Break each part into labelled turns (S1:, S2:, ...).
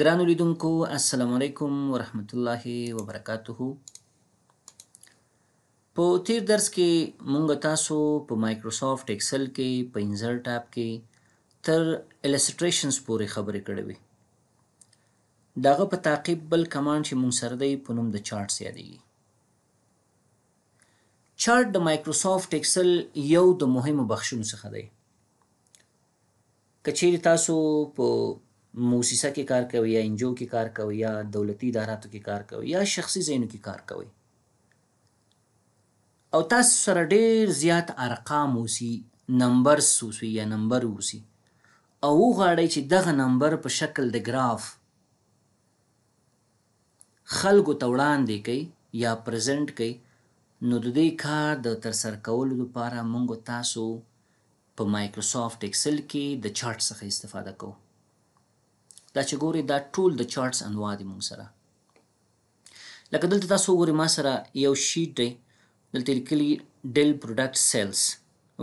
S1: ګران ولیدونکو السلام علیکم ورحمت الله وبرکاته په تیر درس کې مونږ تاسو په مایکروسافټ ایکسل کې په انزر ټاب کې تر الستریشنز پورې خبرې کړې وي داغه په تعقیب بل کمانډ چې مونږ سره دی په نوم د چارټس یادېږي چارټ د مایکروسافټ ایکسل یو د مهمو بخشونو څخه دی کچېری تاسو په موسسه کې کار کوي یا انجو کې کار کوي یا دولتي اداراتو کې کار کوي یا شخصي ځینو کې کار کوي او تاسو سره ډیر زیات ارقام وسی نمبر سوسی یا نمبر وسی او غواړئ چې دغه نمبر په شکل د گراف خلکو ته وړاندې کوي یا پرزنټ کوي نو د دې کار د ترسره کولو لپاره موږ تاسو په مایکروسافټ ایکسل کې د چارټ څخه استفاده کوو دا چې ګوري دا ټول د چارټس انواع دي موږ سره لکه دلته تاسو ګوري ما سره یو شیټ دی دلته لیکلي ډیل پروډکټ سیلز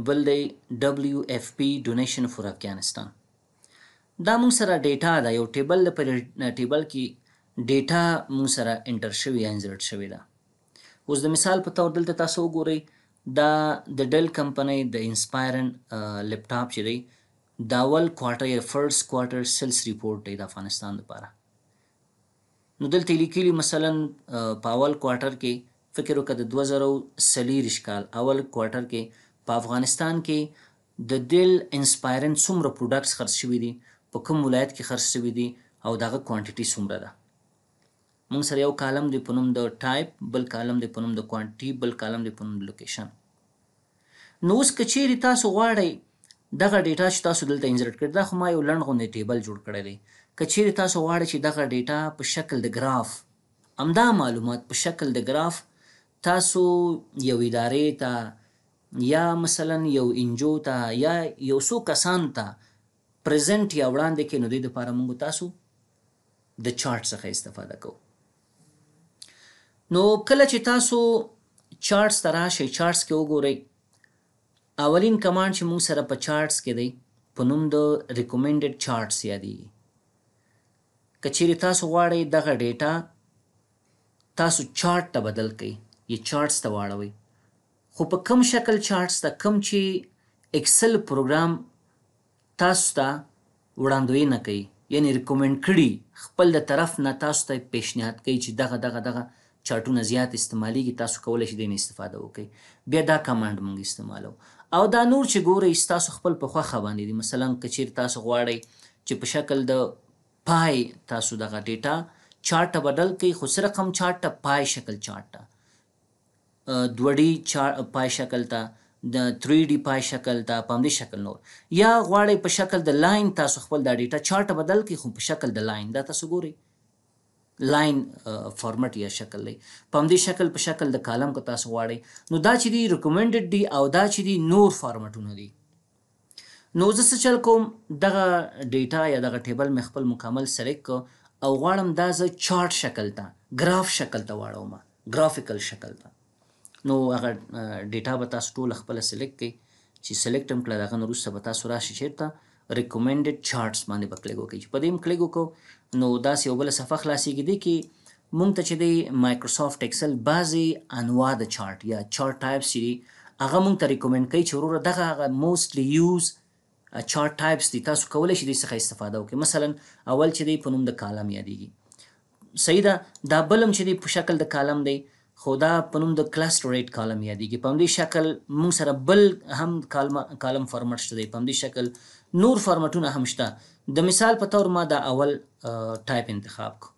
S1: بل دی ډبلیو اف پی ډونیشن فور افغانستان دا موږ سره ډیټا دا یو ټیبل پر ټیبل کې ډیټا موږ سره انټر شوی انزرټ شوی دا اوس د مثال په تور دلته تاسو وګورئ دا د ډیل کمپنۍ د انسپایرن لپټاپ چې دی د اول کوارټر یا فرست کوارټر سیلز ریپورت دی د افغانستان لپاره نو دلته لیکلي مثلا په اول کوارټر کې فکر وکړه د 2000 سلیریش کال اول کوارټر کې په افغانستان کې د دل انسپایرنت څومره پروډکټس خرڅ شوي دي په کوم ولایت کې خرڅ شوي دي او دغه کوانټیټي څومره ده موږ سره یو کالم دی په نوم د ټایپ بل کالم دی په نوم د کوانټیټي بل کالم دی په نوم د لوکیشن نو اوس کچېری تاسو غواړئ دغه ډیټا چې تاسو دلته انزرټ کړی دا خو ما یو لنډ غونډې ټیبل جوړ کړی دی که چیرې تاسو غواړئ چې دغه ډیټا په شکل د ګراف همدا معلومات په شکل د ګراف تاسو یو ادارې ته یا مثلا یو انجو ته یا یو څو کسان ته پرزنټ یا وړاندې کې نو دې لپاره موږ تاسو د چارټ څخه استفاده کوو نو کله چې تاسو چارټس ته راشئ چارټس کې وګورئ اولین کمانډ چې موږ سره په چارټس کې دی په نوم د ریکومنډډ چارټس یادیږي که چیرې تاسو غواړئ دغه ډیټا تاسو چارټ ته بدل کړئ یا چارټس ته واړوئ خو په کم شکل چارټس ته کم چې اکسل پروګرام تاسو ته وړاندوینه کوي یعنی ریکومند کړي خپل د طرف نه تاسو ته پیشنهاد کوي چې دغه دغه دغه چارټونه زیات استعمالیږي تاسو کولی شئ د استفاده وکړئ بیا دا کمانډ موږ استعمالو او دا نور چې ګورئ تاسو خپل په خوخه باندې دي مثلا کچیر تاسو غواړئ چې په شکل د پای تاسو دغه ډیټا چارټ بدل کړئ خو سره کم چارټ پای شکل چارټ دوړي چار پای شکل ته د 3D پای شکل ته په دې شکل نور یا غواړئ په شکل د لاین تاسو خپل دا ډیټا چارټ بدل کړئ خو په شکل د لاین دا تاسو ګورئ لاین فارمټ uh, یا شکل دی په همدې شکل په شکل د کالم کو تاسو واړی نو دا چې دی ریکمندډ دی او دا چې دی نور فارمټونه دي نو زه څه چل کوم دغه ډیټا یا دغه ټیبل مې خپل مکمل سلیکټ کو او غواړم دا زه چارټ شکل ته ګراف شکل ته واړوم ګرافیکل شکل ته نو هغه ډیټا به تاسو ټول خپل سلیکټ کړئ چې سلیکټ هم کړه دغه نو وروسته به تاسو راشي چیرته ریکمندډ چارټس باندې به کلیک وکړئ چې په دې هم کلیک وکړو نو داسې یو بله صفحه خلاصېږي دی کې مونږ ته چې دی مایکروسافټ اکسل بعضې انواع د چارټ یا چارټ ټایپس چې دي هغه مونږ ته ریکومنډ کوي چې وروره دغه هغه موستلی یوز چارټ ټایپس دي تاسو کولی شئ دې څخه استفاده وکړئ مثلا اول چې دی په نوم د کالم یادېږي صحیح ده دا بلم چې دی په شکل د کالم دی خو دا په نوم د کلسټریټ کالم یادېږي په همدې شکل موږ سره بل هم کالم کالم فارمټ شته دی په همدې شکل نور فارمټونه هم شته د مثال په تور ما دا اول ټایپ انتخاب کو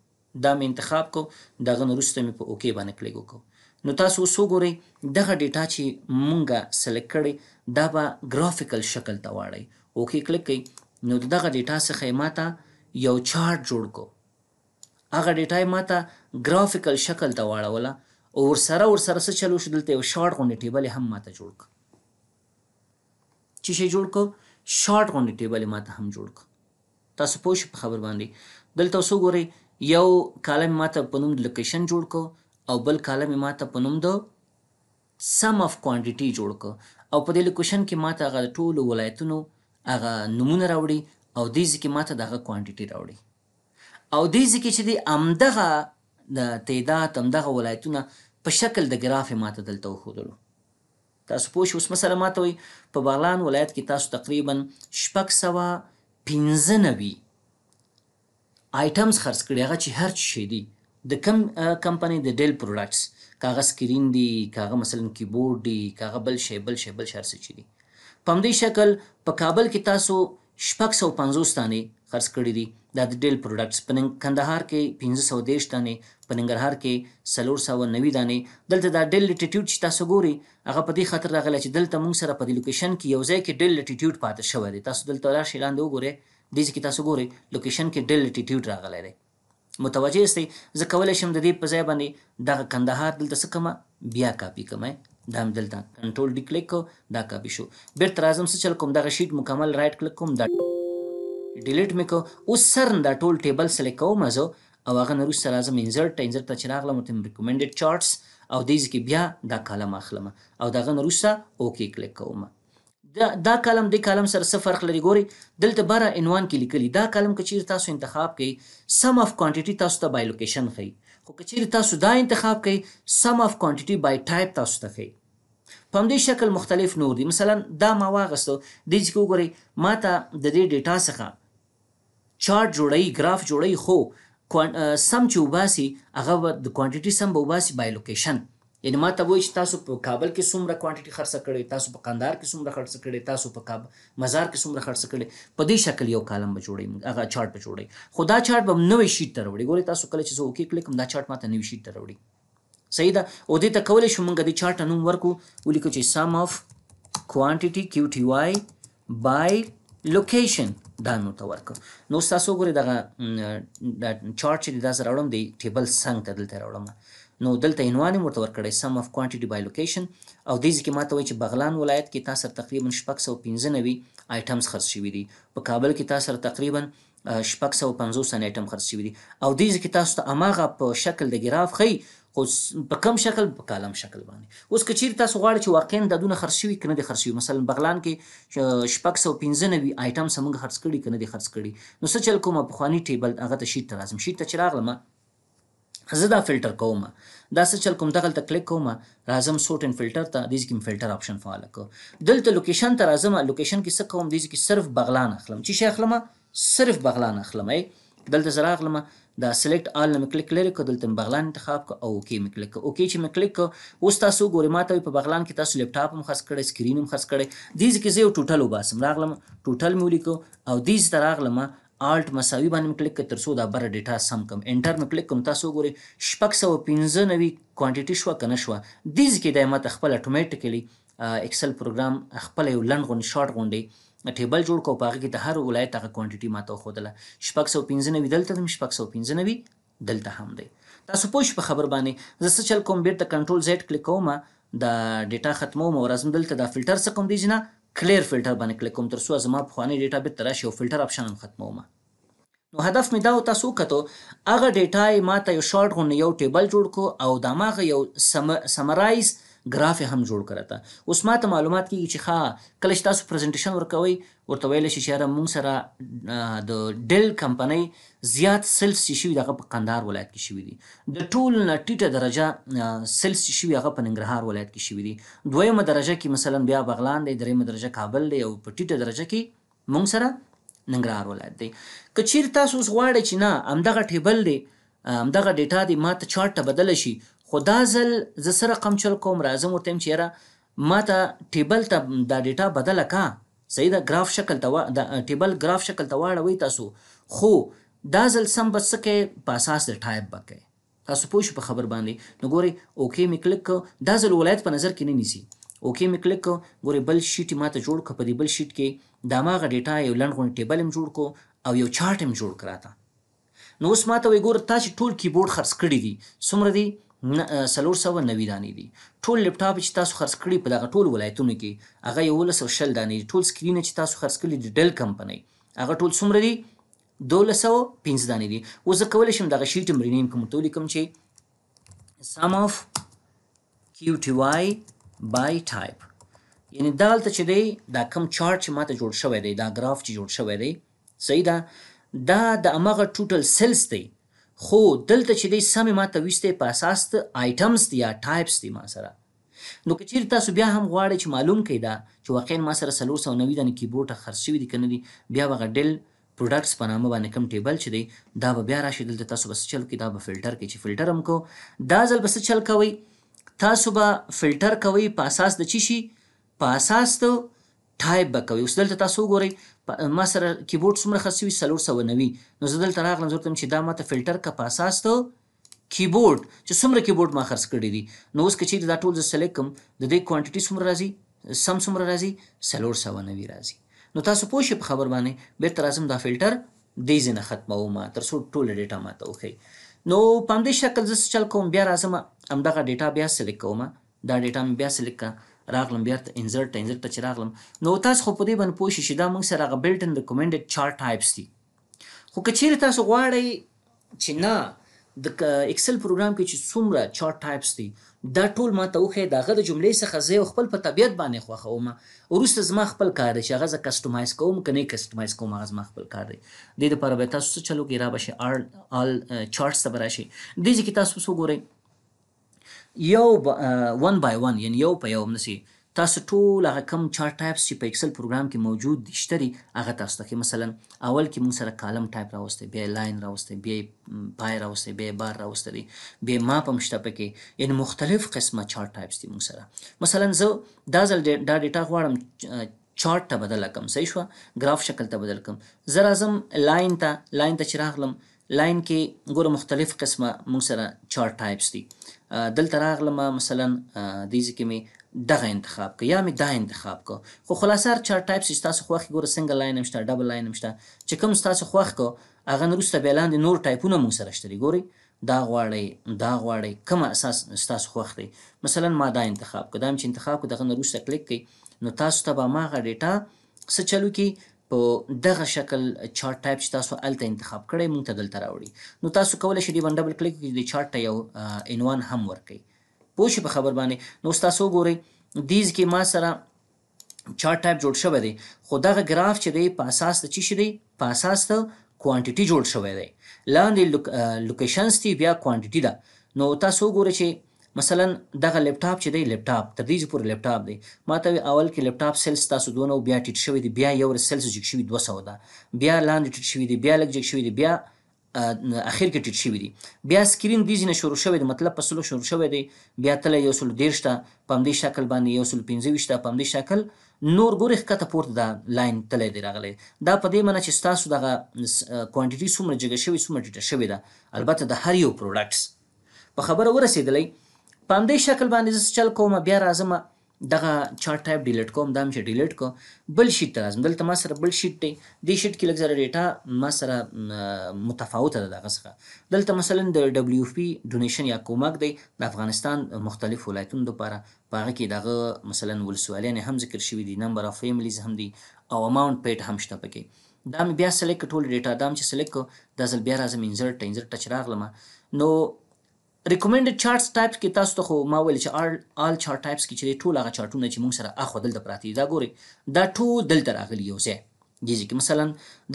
S1: دا مې انتخاب کو دا غن رسته مې په اوکی باندې کلیک وکړو نو تاسو وګورئ دغه ډیټا چې مونږه سلیکټ کړي دا به ګرافیکل شکل ته واړی اوکی کلیک کړئ نو دغه ډیټا څخه ماته یو چارت جوړ کو هغه ډیټا ماته ګرافیکل شکل ته واړوله او ورسره ورسره څه چلو شو دلته یو شارټ غونډه ټیبل هم ماته جوړ کړ چې شی جوړ کړ شارټ غونډې ټیبل ماته هم جوړ کړ تاسو پوه شئ په خبر باندې دلته اوس وګورئ یو کالم ماته په نوم د لوکیشن جوړ کړ او بل کالم ماته په نوم د سم اف کوانټیټي جوړ کړ او په دې لوکیشن کې ماته هغه ټول ولایتونو هغه نمونه راوړي او دې ځکه ماته دغه کوانټیټي راوړي او دې ځکه چې د امدغه د تعداد امدغه ولایتونه په شکل د ګراف ماته دلته وښودلو تاسو پوه شئ اوس مثلا ماته وایي په بغلان ولایت کې تاسو تقریبا شپږ سوه پنځه نوي آیټمز خرڅ کړي هغه چې هر شی دي د کم کمپنۍ د ډیل پروډکټس کاغه سکرین دی کاغه مثلا کیبورډ دی کاغه بل شی بل شی بل شی هر څه چې دي په همدې شکل په کابل کې تاسو شپږ سوه پنځوس دانې خرڅ کړي دي دا د ډیل پروډکټس په کندهار کې پنځه سوه دېرش دانې په ننګرهار کې سلور سوه نوي دانې دلته دا ډېر لټیټیوډ چې تاسو ګوري هغه په دې خاطر راغلی چې دلته موږ سره په دې لوکیشن کې یو ځای کې ډېر لټیټیوډ پاتې شوی دی تاسو دلته راشئ لاندې وګورئ دې ځای کې تاسو ګورئ لوکیشن کې ډېر لټیټیوډ راغلی دی متوجه سي زه کولای شم د دې په ځای باندې دغه کندهار دلته څه کومه بیا کاپي کوم دا هم دلته کنټرول ډي کلیک کو دا کاپي شو بیرته راځم څه چل کوم دغه شیټ مکمل رایټ کلیک کوم دا ډیلیټ مې کو اوس سر دا ټول ټیبل سلیکټ کوم زه او هغه نه وروسته راځم انزرټ ته انزرټ ته چې راغلم ورته ریکومندډ چارټس او دې کې بیا دا کالم اخلم او دا غن وروسته اوکی کلیک کوم دا دا کالم د کالم سره څه فرق لري ګوري دلته بره عنوان کې لیکلي دا کالم کچیر تاسو انتخاب کړئ سم اف کوانټیټي تاسو ته بای لوکیشن خي خو کچیر تاسو دا انتخاب کړئ سم اف کوانټیټي بای ټایپ تاسو ته خي په همدې شکل مختلف نور دي مثلا دا ما واغستو د دې کې وګورئ ما ته د دې ډیټا څخه چارت جوړی ګراف جوړی خو سم eh, چې وباسي هغه د کوانټیټي سم به وباسي بای لوکیشن یعنی ما ته وایي چې تاسو په کابل کې څومره کوانټیټي خرڅ کړی تاسو په قندار کې څومره خرڅ کړی تاسو په کاب مزار کې څومره خرڅ کړی په دې شکل یو کالم به جوړی هغه چارت به جوړی خو دا چارت به نوې شیټ ته راوړي ګورئ تاسو کله چې زه اوکې کلیک کوم دا چارت ماته نوې شیټ ته راوړي صحیح ده او دې ته کولی شو موږ دې چارت نوم ورکو ولیکو چې سم آف کوانټیټي کیو ټي وای بای لوکیشن دا مې ورته ورکړ نو تاسو ګورئ دغه چارټ چې دا سره راوړم دی ټیبل څنګه ته دلته راوړم نو دلته عنوان یې ورته ورکړی سم اف کوانټیټي بای لوکیشن او دې ځکه ماته وایي چې بغلان ولایت کې تاسو تقریبا 695 آیټمز خرڅ شوي دي په کابل کې تاسو تقریبا شپږ سوه پنځوس آیټم خرڅ شوي دي او دې ځکه تاسو ته هماغه په شکل د ګراف ښیي خو په کم شکل په کالم شکل باندې اوس کچیر تاسو غواړئ چې واقعا د دونه خرڅوي کنه د خرڅوي مثلا بغلان کې شپږ سو پنځه نوي آیټم سمونږ خرڅ کړي کنه د خرڅ کړي نو څه چل کومه په خواني ټیبل هغه ته شیټ ته راځم شیټ ته چې راغلم زه دا فلټر کوم دا څه چل کوم دغه ته کلیک کوم راځم سورټ ان فلټر ته دیز کې فلټر آپشن فعال کو دلته لوکیشن ته راځم لوکیشن کې څه کوم دیز کې صرف بغلان اخلم چې شي اخلم صرف بغلان اخلم دلته زراغلم دا سلیکټ آل نه مې کلیک لرې کړ دلته بغلان انتخاب کړ او اوکی مې کلیک کړ اوکی چې مې کلیک کړ اوس تاسو ګورئ ما ته په بغلان کې تاسو لپټاپ هم خاص کړی سکرین هم خاص کړی دې ځکه زه یو ټوټل وباسم راغلم ټوټل مې ولیکو او دې ته راغلم alt مساوي باندې کلیک کړ ترڅو دا بره ډیټا سم کم انټر مې کلیک کوم تاسو ګورئ شپږ سوه پنځه نوي کوانټیټي شوه که نه شوه دې ځکه دا ما ته خپل اتوماتیکلی اکسل پروګرام خپل یو لنډ غونډ شارټ غونډی ټیبل جوړ کو پاغه کې د هر ولایت هغه کوانټیټي ماته خوده شپږ سو پنځه نوي دلته هم شپږ سو پنځه نوي دلته هم دی تاسو پوه شئ په خبر باندې زه څه چل کوم بیرته کنټرول زیډ کلیک کوم دا ډیټا ختموم او راځم دلته دا فلټر څه کوم دی جنا کلیر فلټر باندې کلیک کوم تر څو زما پخوانی ډیټا به تر شي او فلټر اپشن هم ختموم نو هدف مې دا و تاسو کتو هغه ډیټا ما ته یو شارټ غونډه یو ټیبل جوړ کو او دا ماغه یو سمرایز ګراف هم جوړ کړه تا اوس ما ته معلومات کیږي چې ښا کله چې تاسو پریزنټیشن ورکوي ورته ویل شي چې موږ سره د ډیل کمپنۍ زیات سیلز چې شوي دغه په قندهار ولایت کې شوي دي د ټول نه ټیټه درجه سیلز چې شوي هغه په ننګرهار ولایت کې شوي دي دویمه درجه کې مثلا بیا بغلان دی دریمه درجه کابل دی او په ټیټه درجه کې موږ سره ننګرهار ولایت دی که چیر تاسو اوس غواړئ چې نه همدغه ټیبل دی همدغه ډیټا دی ما ته چارټ ته بدله شي خو دا ځل زه څه رقم چل کوم راځم ورته یم چې یاره ما ته ټیبل ته دا ډیټا بدله کا صحیح ده ګراف شکل ته د ټیبل ګراف شکل ته واړوئ تاسو خو دا ځل سم بس کې په اساس د ټایپ بکې تاسو پوه شئ په خبر باندې نو ګورئ اوکې مې کلیک کو دا ځل ولایت په نظر کې نه نیسي اوکې مې کلیک کو ګورئ بل شیټ ما ته جوړ کړ په دې بل شیټ کې دا ماغه ډیټا یو لنډ غونډ ټیبل هم جوړ کو او یو چارټ هم جوړ کراته نو اوس ماته وی ګور تاسو ټول کیبورډ خرڅ کړی دي څومره دي سلور سوه نوي دانې دي ټول لپټاپ چې تاسو خرڅ کړي په دغه ټول ولایتونو کې هغه یولس سوه شل دانې دي ټول سکرین چې تاسو خرڅ کړي د ډیل کمپنۍ هغه ټول څومره دي دولس سوه پنځه دانې دي اوس زه کولی شم دغه شیټ مرینیم کوم ته ولیکم چې سم آف کیو ټي واي بای ټایپ یعنې دا هلته چې دی دا کم چارټ چې ماته جوړ شوی دی دا ګراف چې جوړ شوی دی صحیح ده دا د همغه ټوټل سیلس دی خو دلته چې دی سمې ما ته ویستې په اساس ته آیټمز دي یا ټایپس دي ما سره نو که چیرې تاسو بیا هم غواړئ چې معلوم کړئ دا چې واقعا ما سره څلور سوه نوي دانې کیبورډه خرڅ شوي دي که نه دي بیا به هغه ډیل پروډکټس په نامه باندې کوم ټیبل چې دی دا به بیا راشي دلته تاسو بس چل کې دا به فلټر کې چې فلټر هم کو دا ځل بس چل کوئ تاسو به فلټر کوئ په اساس د چی شي په اساس ته ټایپ به کوئ اوس دلته تاسو وګورئ ما سره کیبورډ څومره خرڅ شوي څلور سوه نوي نو زه دلته راغلم زه ورته چې دا ماته فلټر که په اساس ته کیبورډ چې څومره کیبورډ ما خرڅ کړی دي نو اوس که چېرې دا ټول زه سلیکټ کړم د دې کوانټیټي څومره راځي سم څومره راځي څلور سوه نوي راځي نو تاسو پوه شئ په خبر باندې بېرته راځم دا فلټر دې ځای نه ختموم تر څو ټوله ډیټا ماته وښیي نو په همدې شکل زه چل کوم بیا راځم همدغه ډیټا بیا سلیکټ کوم دا ډیټا مې بیا سلیکټ کړه راغلم بیا ته انزرټ ته انزرټ ته چې راغلم نو تاسو خو په دې باندې پوه شئ چې دا موږ سره هغه بلټ ان ریکمنډډ چار ټایپس دي خو که چیرې تاسو غواړئ چې نه د اکسل پروګرام کې چې څومره چار ټایپس دي دا ټول ما ته وخی دغه د جملې څخه زه خپل په طبیعت باندې خوښوم وروسته زما خپل کار دی چې هغه زه کسټمایز کوم که نه کسټمایز کوم هغه زما خپل کار دی دې دپاره به تاسو څه چلو کې را به شي آل چارټس ته به راشي دې ځای کې تاسو وګورئ یو ون بای ون یعنی یو په یو نسی تاسو ټول هغه کم چار ټایپس چې په ایکسل پروګرام کې موجود دي شته هغه تاسو ته مثلا اول کې موږ سره کالم ټایپ راوستي بیا لاین راوستي بیا پای راوستي بیا بار راوستي بیا ماپ هم شته پکې یعنی مختلف قسمه چار ټایپس دي موږ سره مثلا زه دا ځل دا ډیټا غواړم چارت ته بدل کم صحیح شو ګراف شکل ته بدل کم زه راځم لاین ته لاین ته چې راغلم لاین کې ګوره مختلف قسمه موږ سره چار ټایپس دي دلته راغلم مثلا دې ځکه می دغه انتخاب که یا می دا انتخاب کو خو خلاصه هر چار ټایپ چې تاسو خوښ ګوره سنگل لاین هم شته ډبل لاین هم شته چې کوم تاسو خوښ کو هغه نورسته به لاندې نور ټایپونه مون سره شته ګوري دا غواړي دا غواړي کوم اساس تاسو خوښ دی مثلا ما دا انتخاب کو دا چې انتخاب کو دغه نورسته کلیک کړئ نو تاسو ته به ما غ ډیټا څه چلو کې په دغه شکل چارت ټایپ چې تاسو الته انتخاب کړئ مونږ ته دلته راوړي نو تاسو کولی شئ دې باندې ډبل کلیک کړئ د چارت ته یو عنوان هم ورکړئ پوه شئ په خبر باندې نو تاسو وګورئ دیز کې ما سره چارت ټایپ جوړ شوی دی خو دغه ګراف چې دی په اساس د چی شي دی په اساس د کوانټیټي جوړ شوی دی لاندې لوکیشنز دي بیا کوانټیټي ده نو تاسو وګورئ چې مثلا دغه لپټاپ چې دی لپټاپ تر دې پورې لپټاپ دی ماته اول کې لپټاپ سیلز تاسو دونه بیا ټیټ شوی دی بیا یو سیلز جګ شوی 200 ده بیا لاندې ټیټ شوی دی بیا لګ جګ شوی دی بیا اخر کې ټیټ شوی دی بیا سکرین دیز نه شروع شوی دی مطلب په سلو شروع شوی دی بیا تل یو سل دیرش ته په همدې شکل باندې یو سل 25 ته په همدې شکل نور ګوري ښکته پورته دا لاین تل دی راغلی دا په دې معنی چې تاسو دغه کوانټیټي څومره جګه شوی څومره ټیټه شوی ده البته د هر یو پروډکټس په خبره ورسېدلې په همدې شکل باندې زه چل کوم بیا راځم دغه چارت ټایپ ډیلیټ کوم دا مشه ډیلیټ کو بل شیټ ته راځم دلته ما سره بل شیټ دی دې شیټ کې لږ زره ډیټا ما سره متفاوته ده دغه څخه دلته مثلا د ډبلیو پی ډونیشن یا کومک دی د افغانستان مختلف ولایتونو لپاره په هغه کې دغه مثلا ولسوالیان هم ذکر شوي دي نمبر اف فیملیز هم دي او اماونت پیټ هم شته پکې دا مې بیا سلیکټ ټول ډیټا دام چې سلیکټ کو د ځل بیا راځم انزرټ انزرټ ټچ راغلم نو ریکمندډ چارټس ټایپ کې تاسو ته خو ما ویل چې آل چارټ ټایپس کې چې ټول هغه چارټونه چې موږ سره اخو دلته پراته دي دا ګوري دا ټول دلته راغلي یو ځای دي چې مثلا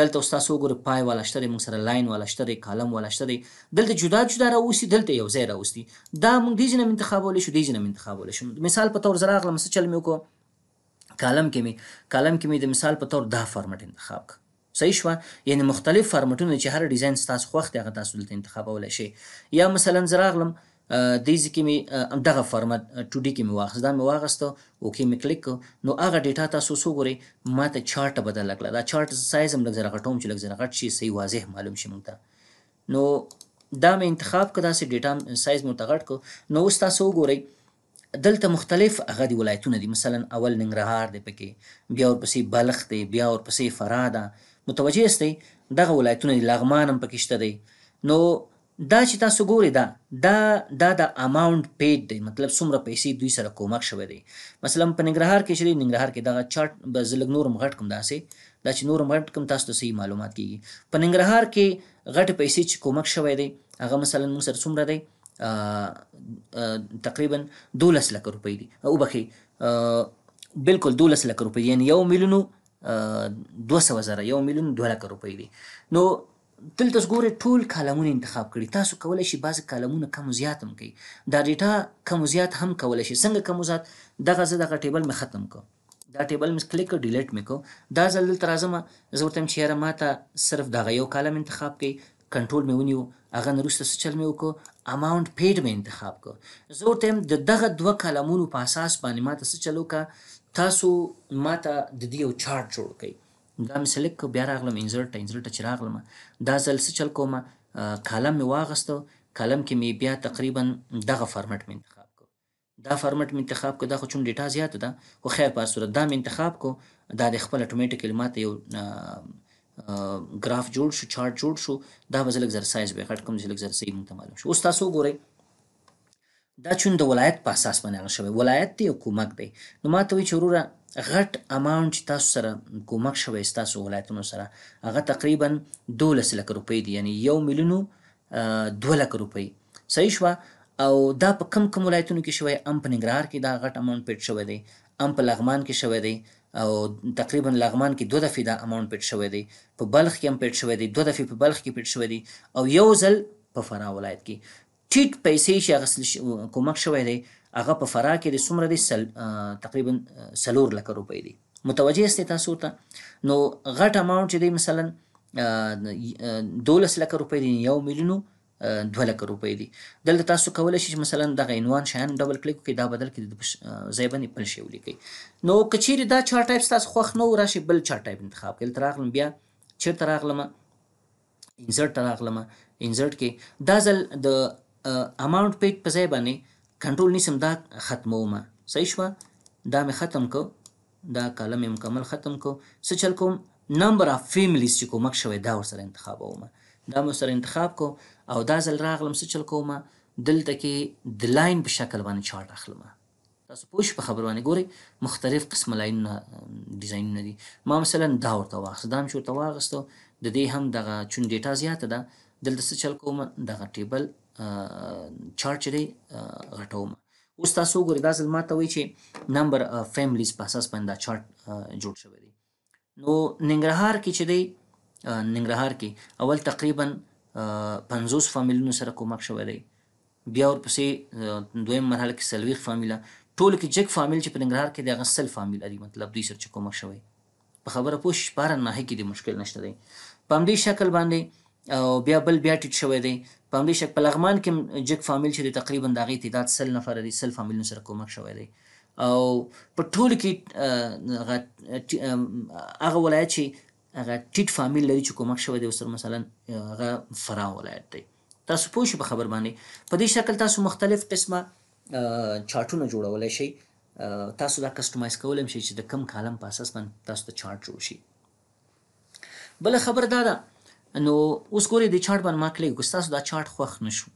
S1: دلته تاسو وګورئ پای والا شتري موږ سره لاین والا شتري کالم والا شتري دلته جدا جدا راوسی دلته یو ځای راوستي دا موږ دې جنم انتخابول شو دې جنم انتخابول شو مثال په تور زراغله مثلا چل مې وکړو کالم کې مې کالم کې مې د مثال په تور دا فارمټ انتخاب کړ صحیح شو یعنی مختلف فارمټونه چې هر ډیزاین ستاسو خوښ دی هغه تاسو دلته انتخابول شي یا مثلا زراغلم د دې کې می دغه فارمټ 2D کې می واخص دا می واغستو او کې می کلیک نو هغه ډیټا تاسو وګورئ ما ته چارت بدل کړل دا چارت سایز هم لږ زره غټوم چې لږ زره غټ شي صحیح واضح معلوم شي مونږ نو دا می انتخاب کړه چې ډیټا سایز مو تغړ کو نو اوس تاسو وګورئ دلته مختلف هغه دی ولایتونه دي مثلا اول ننګرهار دی پکې بیا ورپسې بلخ دی بیا ورپسې فراه ده متوجه یاستئ دغه ولایتونه دي لغمان هم پکې شته دی نو دا چې تاسو ګورئ دا دا دا د اماونټ پیډ دی مطلب څومره پیسې دوی سره کومک شوی دی مثلا په ننګرهار کې شری ننګرهار کې دغه چارت به زه لږ نورم غټ کوم داسې دا چې نورم غټ کوم تاسو ته صحیح معلومات کیږي په ننګرهار کې غټ پیسې چې کومک شوی دی هغه مثلا موږ سره څومره دی تقریبا 12 لک روپۍ دي او بخي بالکل 12 لک روپۍ یعنی یو میلیون دوه سوه زره یو میلیون دوه لکه روپۍ دي نو دلته اوس ګورئ ټول کالمونه انتخاب کړي تاسو کولی شئ بعضې کالمونه کم زیات هم کوي دا ډیټا کم زیات هم کولی شئ څنګه کم زیات دغه زه دغه ټیبل مې ختم کړ دا ټیبل مې کلیک کړ ډیلیټ مې کړ دا ځل دلته راځم زه ورته یم چې یاره ما ته صرف دغه یو کالم انتخاب کوي کنټرول مې ونیو هغه نه وروسته څه چل مې وکړو اماونټ پیډ مې انتخاب کړ زه ورته یم د دغه دوه کالمونو په اساس باندې ما ته څه چل وکړه تاسو ماته د دې یو چارت جوړ کړئ دا مې سلیکټ کړ بیا راغلم انزرټ ته انزرټ ته چې راغلم دا ځل څه چل کوم کالم مې واغسته کالم کې مې بیا تقریبا دغه فارمټ مې انتخاب کړ دا فارمټ مې انتخاب کړ دا خو چون ډیټا زیات ده خو خیر په صورت دا مې انتخاب کړ دا د خپل اتوماتیکلی ماته یو ګراف جوړ شو چارت جوړ شو دا به زه لږ زر سایز به غټ کوم چې لږ زر صحیح مونږ ته معلوم شو اوس تاسو وګورئ دا چون د ولایت په اساس باندې هغه شوی ولایت دی او کومک دی نو ما ته وایي چې وروره غټ اماونټ چې تاسو سره کومک شوی ستاسو ولایتونو سره هغه تقریبا دولس لکه روپۍ دي یعنی یو میلیونو دوه لکه روپۍ صحیح شوه او دا په کم کم ولایتونو کې شوی ام په ننګرهار کې دا غټ اماونټ پیټ شوی دی ام په لغمان کې شوی دی او تقریبا لغمان کې دوه دفعې دا اماونټ پیټ شوی دی په بلخ کې هم پیټ شوی دی دوه دفعې په بلخ کې پیټ شوی دی او یو ځل په فراه ولایت کې چیټ پیسې چې هغه کومک شوی دی هغه په فرا کې د څومره دی سل تقریبا سلور لکه روپۍ دی متوجه استې تاسو ته نو غټ اماونټ چې دی مثلا دولس لکه روپۍ دی یو میلیونو دوه لکه روپۍ دي دلته تاسو کولی شئ چې مثلا دغه عنوان شیان ډبل کلیک وکړئ دا بدل کړي د ځای باندې بل شی ولیکئ نو که چیرې دا چار ټایپ ستاسو خوښ نه و راشئ بل چار ټایپ انتخاب کړئ دلته راغلم بیا چېرته راغلمه انزرټ ته راغلمه انزرټ کې دا ځل د اماونت پیج په ځای باندې کنټرول نیسم دا ختموم صحیح شو دا مې ختم کو دا کالم یې مکمل ختم کو څه چل کوم نمبر اف فیملیز چې کومک شوی دا ورسره انتخابوم دا مو سره انتخاب کو او دا ځل راغلم څه چل کوم دلته کې د لاین په شکل باندې چارت اخلم تاسو پوه شئ په خبر باندې ګورئ مختلف قسم لاینونه ډیزاینونه دي ما مثلا دا ورته واخست دا هم چې ورته واغستو د دې هم دغه چون ډیټا زیاته ده دلته څه چل کوم دغه ټیبل چارټ چې دی غټوم اوس تاسو ګورئ دا ځل ماته وایي چې نمبر فیملیز په اساس باندې دا چارټ جوړ شوی دی نو ننګرهار کې چې دی ننګرهار کې اول تقریبا 50 فامیلونو سره کومک شوی دی بیا ورپسې دویم مرحله کې سلويخ فامیله ټول کې جګ فامیل چې په ننګرهار کې د غسل فامیل دی مطلب دوی سره کومک شوی په خبره پوښ پار نه کې دی مشکل نشته دی په دې شکل باندې او بیا بل بیا ټیټ شوی دی په همدې شک په لغمان کې جګ فامیل چې دی تقریبا د هغې تعداد سل نفره دی سل فامیلونو سره کومک شوی دی او په ټولو کې هغه ولایت چې هغه ټیټ فامیل لري چې کومک شوی دی ورسره مثلا هغه فراه ولایت دی تاسو پوه شئ په خبر باندې په دې شکل تاسو مختلف قسمه چارټونه جوړولی شئ تاسو دا کسټمایز کولی شئ چې د کم کالم په اساس باندې تاسو ته چارټ جوړ شي بله خبره دا ده نو اوس ګوري د چارټ باندې ما کلیک وکړ تاسو دا چارټ خوښ نشو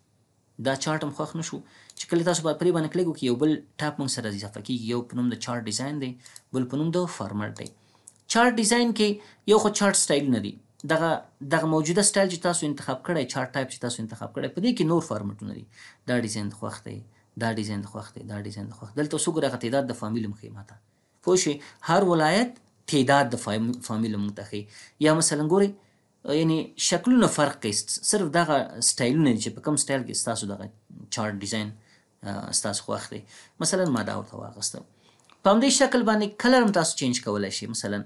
S1: دا چارټ هم خوښ نشو چې کله تاسو باندې پرې باندې کلیک وکړئ یو بل ټاپ موږ سره اضافه کیږي یو په نوم د چارټ ډیزاین دی بل په نوم د فارمټ دی چارټ ډیزاین کې یو خو چارټ سټایل نه دی دغه دغه موجوده سټایل چې تاسو انتخاب کړی چارټ ټایپ چې تاسو انتخاب کړی په دې کې نور فارمټونه دي دا ډیزاین خوښ دی دا ډیزاین خوښ دی دا ډیزاین خوښ دلته څو ګره تعداد د فامیل مخې ماته پوه شئ هر ولایت تعداد د فامیل مونږ ته یا مثلا ګورئ یعنی شکلونه فرق کوي صرف دغه سټایلونه چې په کوم سټایل کې تاسو دغه چارت ډیزاین تاسو خوښ مثلا ما دا ورته واغستم په همدې شکل باندې کلر هم تاسو چینج کولای شئ مثلا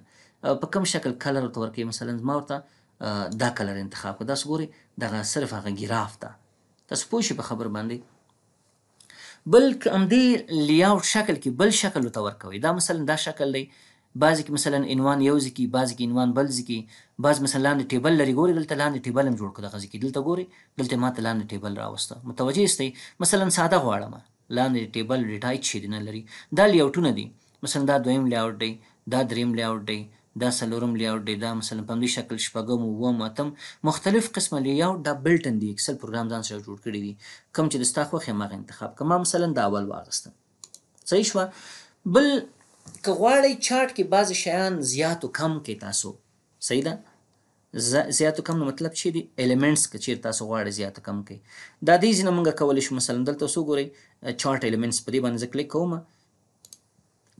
S1: په کوم شکل کلر ورته ورکړئ مثلا ما ورته دا کلر انتخاب کړ تاسو ګورئ دغه صرف هغه ګراف ده تاسو پوه شئ په خبر باندې بل همدې لیاوټ شکل کې بل شکل ورته ورکوئ دا مثلا دا شکل دی بعضې کې مثلا عنوان یو ځای کې بعضې کې عنوان بل ځای کې بعض مثلا لاندې ټیبل لري ګوري دلته لاندې ټیبل هم جوړ کړه دغه ځای کې دلته ګوري دلته ماته لاندې ټیبل راوسته متوجه استئ مثلا ساده غواړم لاندې ټیبل ډیټا هیڅ شی نه لري دا لیاوټونه دي مثلا دا دویم لیاوټ دی دا دریم لیاوټ دی دا سلورم لیاوټ دی دا مثلا په دې شکل شپږم اووم اتم مختلف قسمه لیاوټ دا بلټن دی اکسل پروګرام ځان سره جوړ کړی دی کوم چې د ستا خوښې مغه انتخاب کما مثلا دا اول واغستم صحیح شو بل که غواړئ چارت کې بعض شیان زیات او کم کې تاسو صحیح ده زیات کم نو مطلب چی دی الیمنټس که چیر تاسو غواړئ زیات کم کوي دا دې ځنه موږ کولای شو مثلا دلته وسو ګورئ چارت الیمنټس په دې باندې کلیک کوم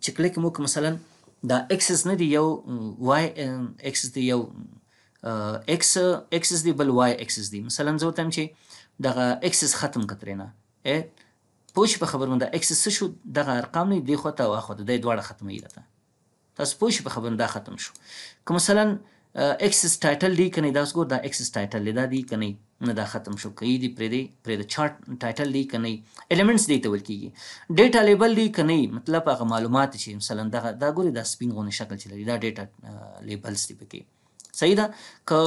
S1: چې کلیک مو مثلا دا ایکسس نه دی یو وای ایکسس دی یو ایکس ایکسس دی بل وای ایکسس دی مثلا زه وتم چې دغه ایکسس ختم کترینه پوه شي په خبر باندې اکس څه شو دغه ارقام نه دی خو ته واخو د دواړه ختمه ایله تاسو پوه شي په خبر دا ختم شو که مثلا اکس ټایټل دی کني دا وګور دا اکس ټایټل لیدا دی کني نه دا ختم شو کوي دی پرې دی پرې د چارت ټایټل دی کني الیمنټس دی ته ول کیږي ډیټا لیبل دی کني مطلب هغه معلومات چې مثلا دا دا ګوري دا سپین غونې شکل چې لري دا ډیټا لیبلز دی پکې صحیح ده که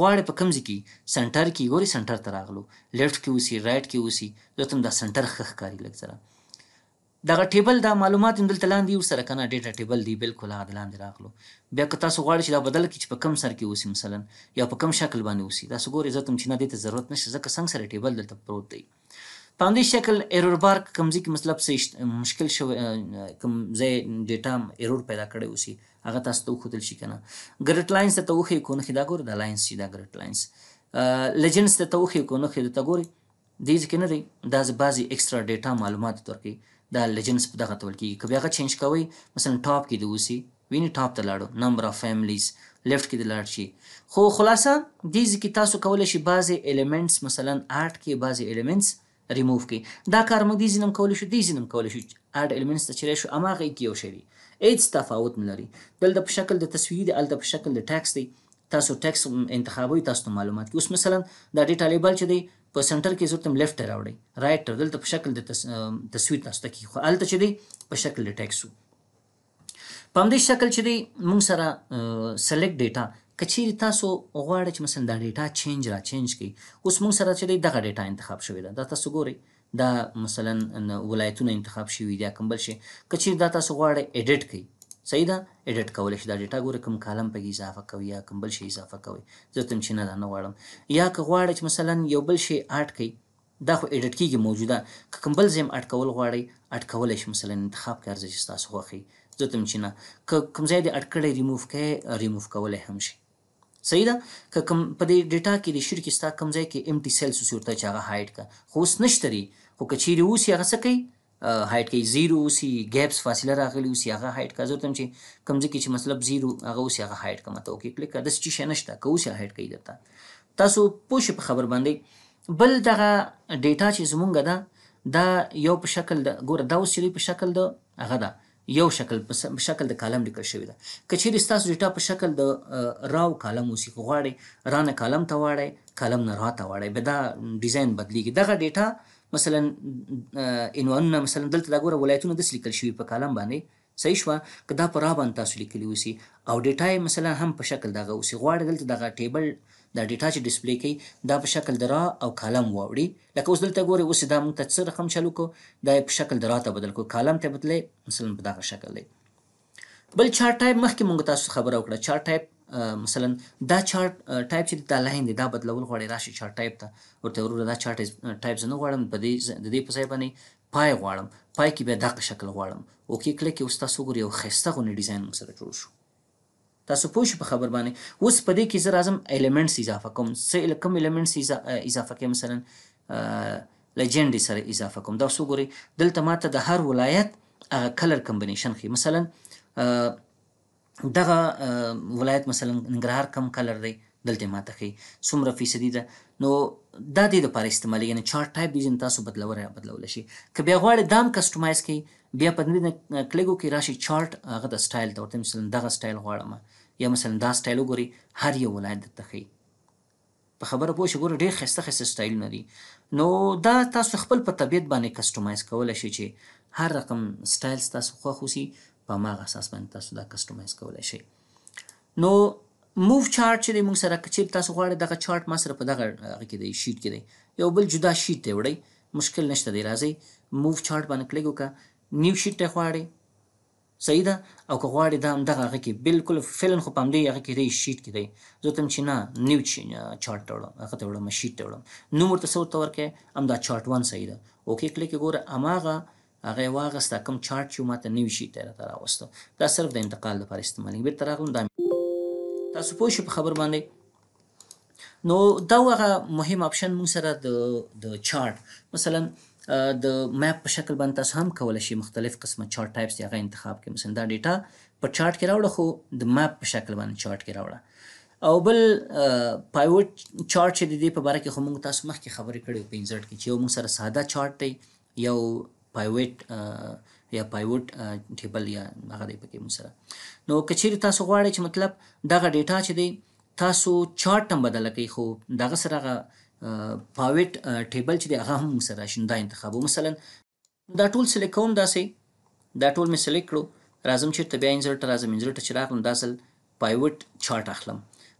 S1: غواړې په کمزې کې سنټر کې ګوري سنټر ته راغلو لیفټ کې اوسي رائټ کې اوسي دوته دا سنټر خخ کاری لګ سره دغه ټیبل دا معلومات اندل تلان دی ورسره کنه ډیټا ټیبل دی بالکل هغه لاندې راغلو بیا که تاسو غواړئ چې دا بدل کړئ چې په کم سر کې اوسي مثلا یا په کم شکل باندې اوسي تاسو ګورئ زه تم چې نه دې ته ضرورت نشته ځکه څنګه سره ټیبل دلته پروت دی په همدې شکل ایرور بار کوم ځای کې مطلب څه مشکل شو کوم ځای ډیټا ایرور پیدا کړی وسی هغه تاسو ته وخدل شي کنه ګریټ لاینز ته وخی کو نه دا ګور د لاینز شي دا ګریټ لاینز لیجنز ته وخی کو نه خې ته ګوري دې ځکه نه دی دا بعضی ایکسترا ډیټا معلومات ترکي دا لیجنز په دغه تول کې کبه هغه چینج کوي مثلا ټاپ کې د وسی ویني ټاپ ته لاړو نمبر اف فیملیز لیفت کې د لاړ شي خو خلاصه دې ځکه تاسو کولای شي بعضی الیمنټس مثلا 8 کې بعضی الیمنټس ریموو کړئ دا کار موږ دې ځینم کولی شو دې ځینم کولی شو اډ المنټس ته چې راشو هماغه کې یو شی وي هیڅ تفاوت نه لري دلته په شکل د تسویه دی هلته په شکل د ټیکس دی تاسو ټیکس انتخابوي تاسو معلومات کې اوس مثلا دا ډیټا لیبل چې دی په سنټر کې زورتم لیفټ ته راوړي رائټ ته دلته په شکل د تصویر تاسو ته کې خو الته چې دی په شکل د ټیکسو په همدې شکل چې دی موږ سره سلیکټ ډیټا کچېری تاسو غواړئ چې مثلا دا ډیټا چینج را چینج کړئ اوس موږ سره چې دغه ډیټا انتخاب شوی ده دا تاسو ګورئ دا مثلا ولایتونه انتخاب شوي دي کوم بل شي کچېری دا تاسو غواړئ اډیټ کړئ صحیح ده اډیټ کولی شي دا ډیټا ګوره کوم کالم پکې اضافه کوي یا کوم بل شی اضافه کوي زه تم چې نه دا نه غواړم یا که غواړئ چې مثلا یو بل شی اډ کړئ دا خو اډیټ کیږي موجوده که کوم بل ځای اډ کول غواړئ اډ کولی شي مثلا انتخاب کړئ چې ستاسو خوښي زه تم چې نه که کوم ځای دې اډ کړئ ریموف کړئ ریموف کولی هم شي صحیح ده که کوم په دې ډیټا کې د شرکې ستا کوم ځای کې ام ټي سیلز اوسي ورته چې هغه هایډ کا خو اوس نشته دی خو که چیرې اوسي هغه څه کوي هایټ کې زیرو سی ګیپس فاصله راغلی وسی هغه هایټ کا ضرورت هم چې کمزې کې چې مطلب زیرو هغه وسی هغه هایټ کا مته کې کلیک کړه د څه شي نشته که وسی هایټ کوي درته تاسو پوښ په خبر باندې بل دغه ډیټا چې زمونږ ده دا یو په شکل د ګور دا وسیلې په شکل د هغه ده یو شکل په شکل د کالم لیکل شوی ده کچېری تاسو ډیټا په شکل د راو کالم اوسې غواړي رانه کالم ته واړی کالم نه راته واړی به دا ډیزاین بدلیږي دغه ډیټا مثلا انوانونه مثلا دلته دا ګوره ولایتونه داسې لیکل شوي په کالم باندې صحیح شوه که دا په را باندې تاسو لیکلي اوسي او ډیټا مثلا هم په شکل دغه اوسي غواړي دلته دغه ټیبل دا ډیټا چې ډسپلی کوي دا په شکل درا او کالم واوړي لکه اوس دلته ګوري اوس دا موږ ته څه رقم چالو کو دا په شکل درا ته بدل کو کالم ته بدلی مثلا په دغه شکل دی بل چارټ ټایپ مخکې موږ تاسو خبره وکړه چارټ ټایپ مثلا دا چارټ ټایپ چې دا لاین دی دا بدلول غواړي راشي چارټ ټایپ ته ورته ورور دا چارټ ټایپ زنه غواړم په دې د دې په ځای باندې پای غواړم پای کې به دغه شکل غواړم اوکې کلیک یو تاسو ګورئ یو خسته غونډه ډیزاین سره جوړ شو تاسو پوه شئ په خبر باندې اوس په دې کې زه راځم ایلیمنټس اضافه کوم څه کوم ایلیمنټس اضافه کوي مثلا لیجنډ سره اضافه کوم دا څو ګوري دلته ماته د هر ولایت هغه کلر کمبینیشن خي مثلا دغه ولایت مثلا ننګرهار کم کلر دی دلته ماته خي څومره فیصدي ده نو دا د لپاره استعمالي یعنی چارت ټایپ دي چې تاسو بدلوره بدلول شي که بیا غواړئ دام کسٹماइज کړئ بیا په دې کلیک وکړئ راشي چارت هغه د سټایل ته ورته مثلا دغه سټایل غواړم یا مثلا دا سټایل وګوري هر یو ولایت د تخې په خبره پوه شئ ګوره ډېر ښایسته ښایسته سټایلونه دي نو دا تاسو خپل په طبیعت باندې کسټمایز کولی شئ چې هر رقم سټایل ستاسو خوښ اوسي په هماغه اساس باندې تاسو دا کسټمایز کولی شئ نو موو چارت چې دی موږ سره چې تاسو غواړئ دغه چارت ما سره په دغه هغه کې دی شیټ کې دی یو بل جدا شیټ دی وړئ مشکل نشته دی راځئ موو چارت باندې کلیک وکړه نیو شیټ ته غواړي صحیح ده او که غواړي دا همدغه هغه کې بالکل فعلا خو په همدې هغه کې دی شیټ کې دی زه ته چې نه نیو چارټ ته وړم هغه ته وړم شیټ ته وړم نوم ورته څه ورته ورکړی همدا چارټ ون صحیح ده اوکې کلیک یې ګوره هماغه هغه واغسته کوم چارټ چې ماته نیو شیټ ته راته راوسته دا صرف د انتقال لپاره استعمالېږي بېرته راغلم دا تاسو پوه شئ په خبر باندې نو دا هغه مهم آپشن موږ سره د د چارټ مثلا د میپ په شکل باندې تاسو هم کولای شئ مختلف قسمه چارت ټایپس هغه انتخاب کړئ مثلا دا ډیټا په چارت کې راوړه خو د میپ په شکل باندې چارت کې راوړه او بل پایوټ چارت چې د دې په اړه کې خو موږ تاسو مخکې خبرې کړې په انسرټ کې چې یو موږ سره ساده چارت دی یو پایوټ یا پایوټ ټیبل یا هغه دی پکې موږ سره نو کچېری تاسو غواړئ چې مطلب دغه ډیټا چې دی تاسو چارت هم بدل کړئ خو دغه سره پاویټ ټیبل چې دی هغه هم موږ سره شین دا انتخابو مثلا دا ټول سلیکټ کوم داسې دا ټول مې سلیکټ کړو راځم چې ته بیا انزرټ راځم انزرټ چې راغلم داسل پایوټ چارت اخلم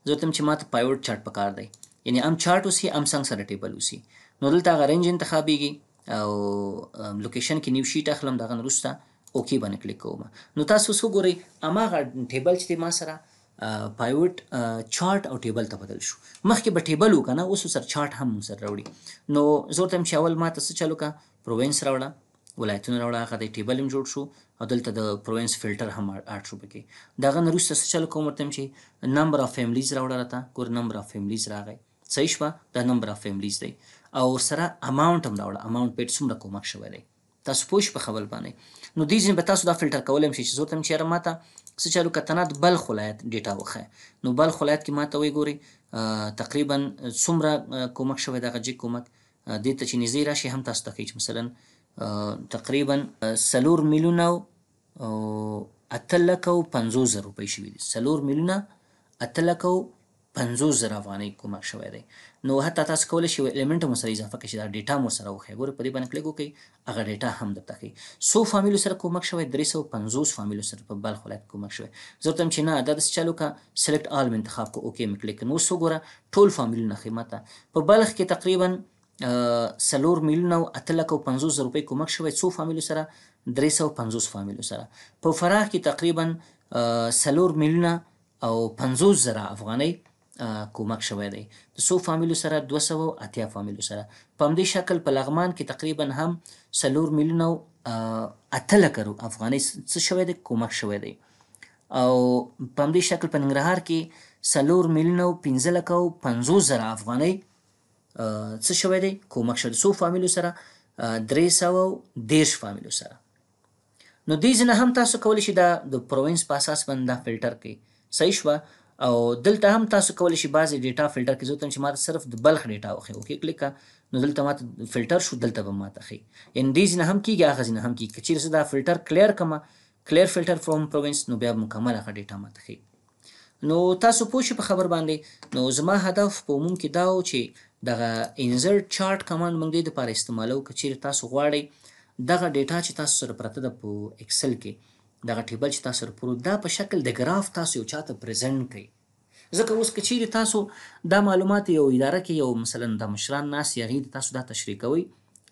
S1: زه تم چې ماته پایوټ چارت پکار دی یعنی ام چارت اوسي ام څنګه سره ټیبل اوسي نو دلته هغه رینج انتخابېږي او لوکیشن کې نیو شیټ اخلم دغه وروسته اوکی باندې کلیک کوم نو تاسو وګورئ اما غا ټیبل چې ما سره پایوټ چارت او ټیبل ته بدل شو مخکې به ټیبل و کنه اوس سر چارت هم سر راوړي نو زور تم شاول ما ته څه چالو کا پروینس راوړه ولایتونه راوړه هغه د ټیبل هم جوړ شو او دلته د پروینس فلټر هم اډ شو پکې دغه نه وروسته څه چالو کوم ورته چې نمبر اف فیملیز راوړه راته ګور نمبر اف فیملیز راغی صحیح شوه د نمبر اف فیملیز دی او سره اماونت هم راوړه اماونت پیټ څومره کومک شوی دی تاسو پوښ په خبر باندې نو دې ځین به تاسو دا فلټر کولم شي چې زورتم چې ماته څه چالو کتنات بلخ ولایت ډیټا وخه نو بلخ ولایت کې ماته وی ګوري تقریبا څومره کومک شوی دغه جې کومک د ته چې نږدې راشي هم تاسو ته چې مثلا تقریبا سلور میلیونه او اتلکو 50000 روپۍ شوی دي سلور میلیونه اتلکو 50000 پنځوس زره افغانۍ کومه شوی دی نو حتی تاسو کولی شئ یو ایلیمنټ هم سره اضافه کړئ چې دا ډیټا مو سره وښیي ګورئ په دې باندې کلیک وکړئ هغه ډیټا هم درته ښیي څو فامیلو سره کومک شوی درې سوه پنځوس فامیلو سره په بلخ ولایت کومک شوی زه ورته چې نه دا داسې چل وکړه سلیکټ آل مې انتخاب کړو اوکې مې کلیک کړ نو اوس وګوره ټول فامیلونه ښیي ماته په بلخ کې تقریبا سلور میلیونه او اته لکه او پنځوس زره روپۍ کومک شوی څو فامیلو سره درې سوه پنځوس فامیلو سره په فراه کې تقریبا سلور میلیونه او پنځوس زره افغانۍ کومک شوی دی د څو فامیلو سره 280 فامیلو سره په همدې شکل په لغمان کې تقریبا هم سلور میلیونه اتله کرو افغاني څه شوی دی کومک شوی دی او په همدې شکل په ننګرهار کې سلور میلیونه 15 لکه 50 زره افغاني څه شوی دی کومک شوی څو فامیلو سره 300 دیش فامیلو سره نو دې ځنه هم تاسو کولی شئ دا د پروینس په اساس باندې فلټر کړئ صحیح شوه او دلته هم تاسو کولی شئ بعضې ډیټا فلټر کې ځوتن چې ماته صرف د بلخ ډیټا وښي اوکې کلیک کا نو دلته ماته فلټر شو دلته به ماته ښي یعنې دې ځینه هم کېږي هغه ځینه هم کېږي که چېرې زه دا فلټر کلیر کړمه کلیر فلټر فروم پروینس نو بیا مکمل هغه ډیټا ماته ښي نو تاسو پوه شئ په خبر باندې نو زما هدف په عموم کې دا و چې دغه انزرټ چارټ کمانډ موږ دې لپاره استعمالو که چېرې تاسو غواړئ دغه ډیټا چې تاسو سره پرته ده په اکسل کې دغه ټیبل چې تاسو پرود دا په شکل د ګراف تاسو یو چاته پریزنټ کړئ ځکه اوس کچېری تاسو دا معلومات یو اداره کې یو مثلا د مشران ناس یا غیر تاسو دا تشریح کوئ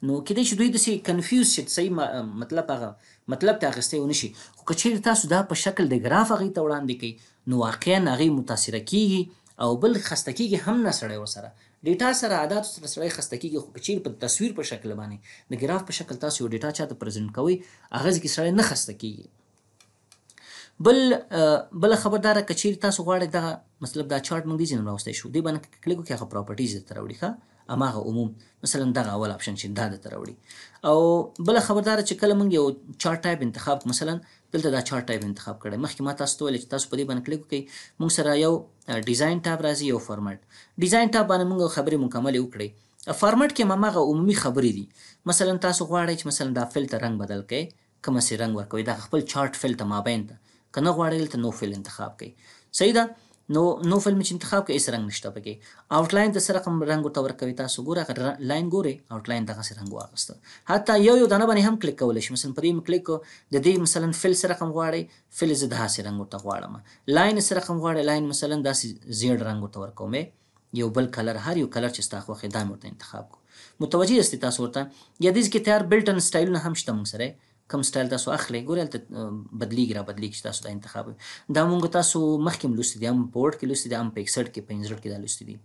S1: نو کېدای شي دوی داسې کنفیوز شي صحیح مطلب هغه مطلب ته اخیستی ونه شي خو کچېری تاسو دا په شکل د ګراف هغې ته وړاندې کوئ نو واقعا هغې متاثره کیږي او بل خسته کیږي هم نه سړی ورسره ډیټا سره عادت سره سره خسته کیږي خو چیر په تصویر په شکل باندې د ګراف په شکل تاسو ډیټا چاته پرزنټ کوي اغه ځکه سره نه خسته کیږي بل بل خبردار کچیر تاسو غواړئ دا مطلب دا چارت موږ دې نه راوستي شو دی باندې کلیک وکړئ هغه پراپرټیز ته راوړي ښه اماغه عموم مثلا دا اول اپشن چې دا ته راوړي او بل خبردار چې کله موږ یو چارت ټایپ انتخاب مثلا دلته دا چارت ټایپ انتخاب کړئ مخکې ما تاسو ته ویل چې تاسو په دې باندې کلیک وکړئ موږ سره یو ډیزاین ټاب راځي یو فارمټ ډیزاین ټاب باندې موږ خبرې مکملې وکړئ فارمټ کې مماغه عمومي خبرې دي مثلا تاسو غواړئ چې مثلا دا فلټر رنگ بدل کړئ کومه سي رنگ ورکوي دا خپل چارت فلټر مابین ته کنه غواړئ ته نو فیل انتخاب کړئ صحیح ده نو نو فیل چې انتخاب کړئ اس رنگ نشته پکې آوټلاین د سره کوم رنگ ورته ورکوي تاسو ګوره لاین ګوره آوټلاین دغه سره رنگ واغسته حتی یو یو دانه باندې هم کلیک کولای شئ مثلا پرې کلیک د دې مثلا فیل سره کوم غواړئ فیل زه داسې رنگ ورته غواړم لاین سره کوم غواړئ لاین مثلا داسې زیړ رنگ ورته ورکوم یو بل کلر هر یو کلر چې تاسو خوښه دا مرته انتخاب کو متوجي استي تاسو ورته یا دې کې تیار بلټن سټایل نه هم شته موږ سره کوم سټایل تاسو اخلي ګورئ ته بدلیږي را بدلیږي تاسو دا انتخاب دا مونږ تاسو مخکې لوستي دي هم پورت کې لوستي دي هم په 61 کې 65 کې دا لوستي دي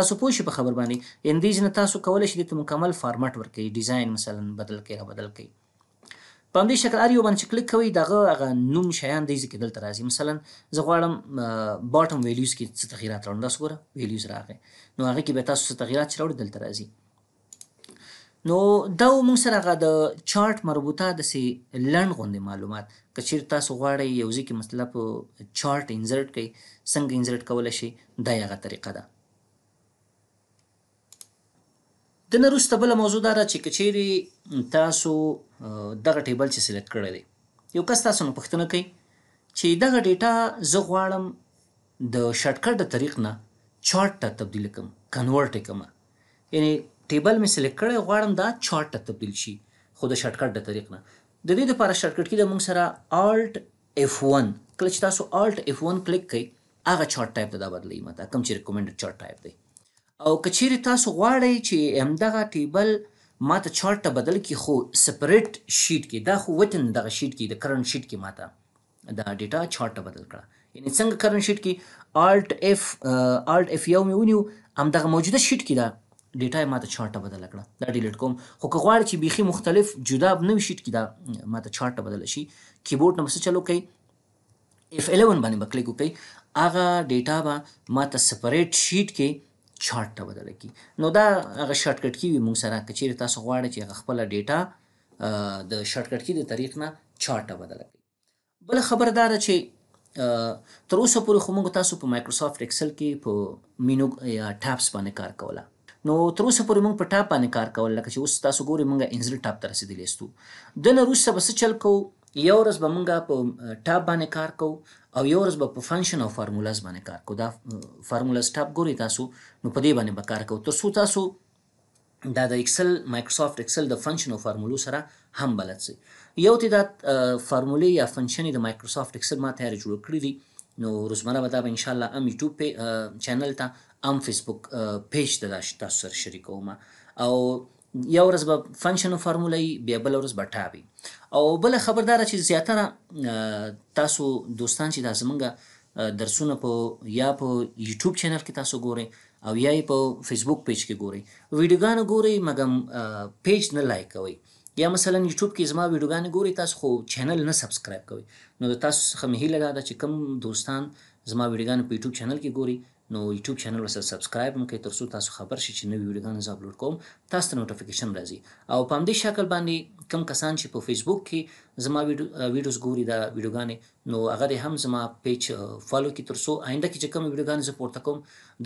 S1: تاسو پوه شئ په خبر باندې اندیج نه تاسو کولی شئ د مکمل فارمټ ورکړي ډیزاین مثلا بدل کړي را بدل کړي په همدې شکل هر یو باندې کلیک کوئ دغه هغه نوم شیان دی چې دلته راځي مثلا زه غواړم باټم ویلیوز کې څه تغیرات راوړم تاسو ګوره ویلیوز راغی نو هغه کې به تاسو څه تغیرات چې راوړي دلته راځي نو دا و موږ سره هغه د چارټ مربوطه داسې لنډ غوندې معلومات که چیرې تاسو غواړئ یو ځای کې مسله په چارټ انزرټ کوئ څنګه انزرټ کولی شئ دا یې هغه طریقه ده د نه وروسته بله موضوع دا ده چې که چیرې تاسو دغه ټیبل چې سلیکټ کړی دی یو کس تاسو نه پوښتنه کوي چې دغه ډیټا زه غواړم د شارټکټ د طریق نه چارټ ته تبدیل کړم کنورټ یې کړم یعنې ټیبل مې سلیکټ کړی غواړم دا چارټ ته تبدیل شي خو د شارټ کټ د طریق نه د دې لپاره شارټ کټ کې د موږ سره الټ F1 کله چې تاسو الټ F1 کلیک کړئ هغه چارټ ټایپ دا بدلی مته کوم چې ریکمندډ چارټ ټایپ دی او کچېری تاسو غواړئ چې همدغه ټیبل ماته چارټ ته بدل کی خو سپریټ شیټ کې دا خو وتن دغه شیټ کې د کرنٹ شیټ کې ماته دا ډیټا چارټ ته بدل کړه یعنی څنګه کرنٹ شیټ کې الټ F الټ F یو مې ونیو همدغه موجوده شیټ کې دا ډیټا ما ته چارټه بدل کړه دا ډیلیټ کوم خو که غواړئ چې بیخي مختلف جدا نوې شیټ کې دا ما ته چارټه بدل شي کیبورډ نه څه چلو کوي اف 11 باندې به کلیک وکړئ هغه ډیټا به ما ته سپریټ شیټ کې چارټ ته بدل کی نو دا هغه شارټ کټ کی موږ سره کچیر تاسو غواړئ چې خپل ډیټا د شارټ کټ کی د طریق نه چارټ ته بدل کی بل خبردار چې تر اوسه پورې خو موږ تاسو په مایکروسافټ ایکسل کې په مینو یا ټابس باندې کار کوله نو تر اوسه پورې موږ په ټاپ باندې کار کول لکه چې اوس تاسو ګورئ موږ انزل ټاپ ته رسیدلی یستو دنه وروسته به څه چل کوو یو ورځ به موږ په ټاپ باندې کار کوو او یو ورځ به په فنکشن او فارمولاز باندې کار کوو دا فارمولاز ټاپ ګورئ تاسو نو په دې باندې به کار کوو تر څو تاسو دا د اکسل مایکروسافت اکسل د فنکشن او فارمولو سره هم بلد سي یو تی دا فارمولې یا فنکشن د مایکروسافت اکسل ما تیار جوړ کړی دي نو روزمره به دا به ان شاء الله ام یوټیوب په چینل ته ام فیسبوک پیج ته تاسو سره شریکوم او یو ورځ به فنکشن او فارمولې بیا بل ورځ به ټابي او بل خبردار چې زیاتره تاسو دوستان چې تاسو مونږه درسونه په یا په یوټیوب چینل کې تاسو ګورئ او یا په فیسبوک پیج کې ګورئ ویډیوګان ګورئ مګم پیج نه لایک کوئ یا مثلا یوټیوب کې زما ویډیوګانې ګوري تاسو خو چینل نه سبسکرایب کوي نو د تاسو څخه مې هیله ده چې کم دوستان زما ویډیوګانې په یوټیوب چینل کې ګوري نو یوټیوب چینل ورسره سبسکرایب هم کړئ ترڅو تاسو خبر شئ چې نوې ویډیوګانې زه اپلوډ کوم تاسو ته نوټیفیکیشن راځي او په همدې شکل باندې کم کسان چې په فیسبوک کې زما ویډیوز ګوري دا ویډیوګانې نو هغه دې هم زما پیج فالو کړي ترڅو آینده کې چې کوم ویډیوګانې زه پورته کوم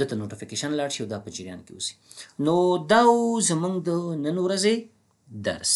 S1: دته نوټیفیکیشن لاړ شي او دا په جریان کې اوسي نو دا زمونږ د نن ورځې درس